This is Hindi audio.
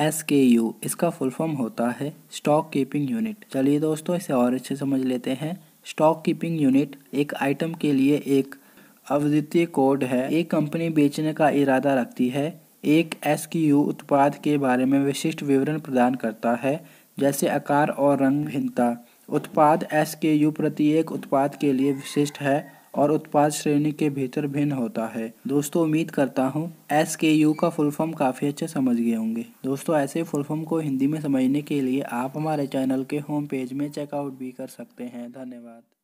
एस के यू इसका फुल फॉर्म होता है स्टॉक कीपिंग यूनिट चलिए दोस्तों इसे और अच्छे समझ लेते हैं स्टॉक कीपिंग यूनिट एक आइटम के लिए एक अवद्वितीय कोड है एक कंपनी बेचने का इरादा रखती है एक एस यू उत्पाद के बारे में विशिष्ट विवरण प्रदान करता है जैसे आकार और रंग भिन्नता उत्पाद एस के यू प्रत्येक उत्पाद के लिए विशिष्ट है और उत्पाद श्रेणी के भीतर भिन्न होता है दोस्तों उम्मीद करता हूँ एस के यू का फुल फॉर्म काफ़ी अच्छे समझ गए होंगे दोस्तों ऐसे फुल फॉर्म को हिंदी में समझने के लिए आप हमारे चैनल के होम पेज में चेकआउट भी कर सकते हैं धन्यवाद